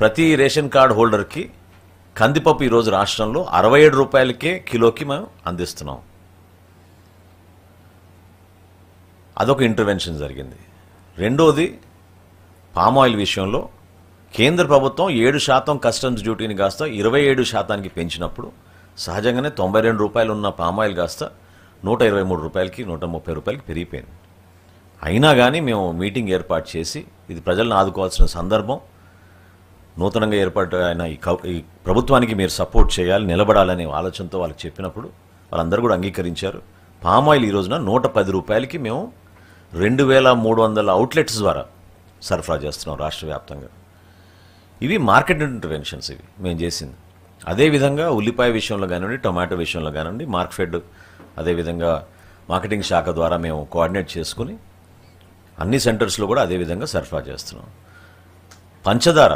ప్రతి ration card హోల్డర్కి కందిపప్పు ఈరోజు రాష్ట్రంలో అరవై ఏడు రూపాయలకే కిలోకి మేము అందిస్తున్నాం అదొక ఇంటర్వెన్షన్ జరిగింది రెండోది పామాయిల్ విషయంలో కేంద్ర ప్రభుత్వం ఏడు శాతం కస్టమ్స్ డ్యూటీని కాస్త ఇరవై ఏడు శాతానికి పెంచినప్పుడు సహజంగానే తొంభై రెండు రూపాయలు ఉన్న పామాయిల్ కాస్త నూట ఇరవై మూడు రూపాయలకి నూట ముప్పై రూపాయలకి పెరిగిపోయింది అయినా కానీ మేము మీటింగ్ ఏర్పాటు చేసి ఇది ప్రజలను ఆదుకోవాల్సిన సందర్భం నూతనంగా ఏర్పాటు అయిన ఈ ఈ ప్రభుత్వానికి మీరు సపోర్ట్ చేయాలి నిలబడాలనే ఆలోచనతో వాళ్ళకి చెప్పినప్పుడు వాళ్ళందరూ కూడా అంగీకరించారు పామాయిల్ ఈ రోజున నూట పది రూపాయలకి మేము రెండు వేల మూడు వందల అవుట్లెట్స్ ద్వారా సరఫరా చేస్తున్నాం రాష్ట్ర వ్యాప్తంగా ఇవి మార్కెట్ ఇంటర్వెన్షన్స్ ఇవి మేము చేసింది అదేవిధంగా ఉల్లిపాయ విషయంలో కానివ్వండి టొమాటో విషయంలో కానివ్వండి మార్క్ఫెడ్ అదేవిధంగా మార్కెటింగ్ శాఖ ద్వారా మేము కోఆర్డినేట్ చేసుకుని అన్ని సెంటర్స్లో కూడా అదేవిధంగా సరఫరా చేస్తున్నాం పంచదార